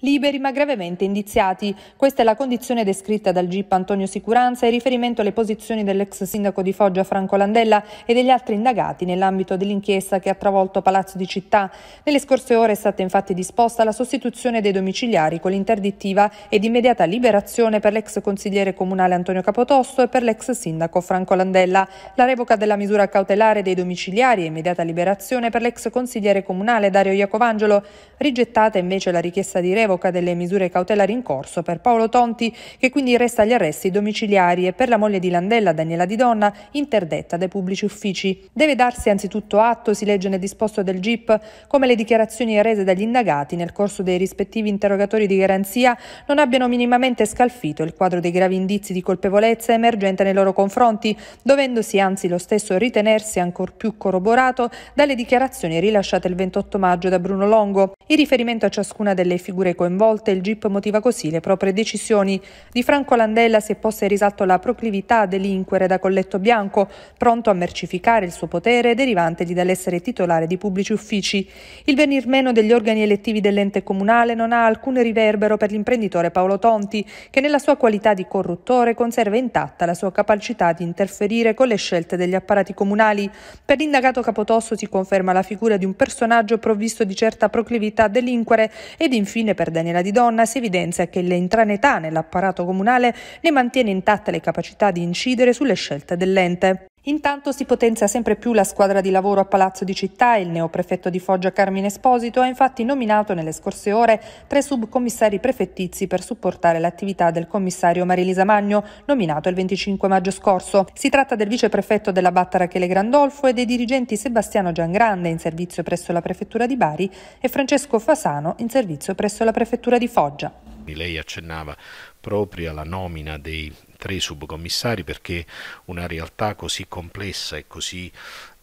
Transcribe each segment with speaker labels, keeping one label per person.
Speaker 1: Liberi ma gravemente indiziati. Questa è la condizione descritta dal GIP Antonio Sicuranza in riferimento alle posizioni dell'ex sindaco di Foggia Franco Landella e degli altri indagati nell'ambito dell'inchiesta che ha travolto Palazzo di Città. Nelle scorse ore è stata infatti disposta la sostituzione dei domiciliari con l'interdittiva ed immediata liberazione per l'ex consigliere comunale Antonio Capotosto e per l'ex sindaco Franco Landella. La revoca della misura cautelare dei domiciliari e immediata liberazione per l'ex consigliere comunale Dario Iacovangelo. Rigettata invece la richiesta di revoca revoca delle misure cautelari in corso per Paolo Tonti, che quindi resta agli arresti domiciliari e per la moglie di Landella, Daniela Di Donna, interdetta dai pubblici uffici. Deve darsi anzitutto atto, si legge nel disposto del GIP, come le dichiarazioni rese dagli indagati nel corso dei rispettivi interrogatori di garanzia non abbiano minimamente scalfito il quadro dei gravi indizi di colpevolezza emergente nei loro confronti, dovendosi anzi lo stesso ritenersi ancor più corroborato dalle dichiarazioni rilasciate il 28 maggio da Bruno Longo. In riferimento a ciascuna delle figure coinvolte, il GIP motiva così le proprie decisioni. Di Franco Landella si è posta in risalto la proclività a delinquere da colletto bianco, pronto a mercificare il suo potere derivantegli dall'essere titolare di pubblici uffici. Il venir meno degli organi elettivi dell'ente comunale non ha alcun riverbero per l'imprenditore Paolo Tonti, che nella sua qualità di corruttore conserva intatta la sua capacità di interferire con le scelte degli apparati comunali. Per l'indagato Capotosso si conferma la figura di un personaggio provvisto di certa proclività a delinquere ed infine per per Daniela Di Donna si evidenzia che l'entranetà nell'apparato comunale ne mantiene intatte le capacità di incidere sulle scelte dell'ente. Intanto si potenzia sempre più la squadra di lavoro a Palazzo di Città. Il neoprefetto di Foggia Carmine Esposito ha infatti nominato nelle scorse ore tre subcommissari prefettizi per supportare l'attività del commissario Marilisa Magno, nominato il 25 maggio scorso. Si tratta del viceprefetto della Batta Rachele Grandolfo e dei dirigenti Sebastiano Giangrande in servizio presso la prefettura di Bari e Francesco Fasano in servizio presso la prefettura di Foggia.
Speaker 2: Lei accennava proprio alla nomina dei tre subcommissari perché una realtà così complessa e così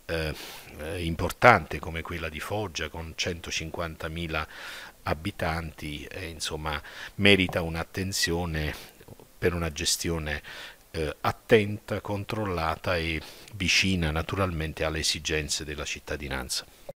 Speaker 2: eh, eh importante come quella di Foggia con 150.000 abitanti eh, insomma, merita un'attenzione per una gestione eh, attenta, controllata e vicina naturalmente alle esigenze della cittadinanza.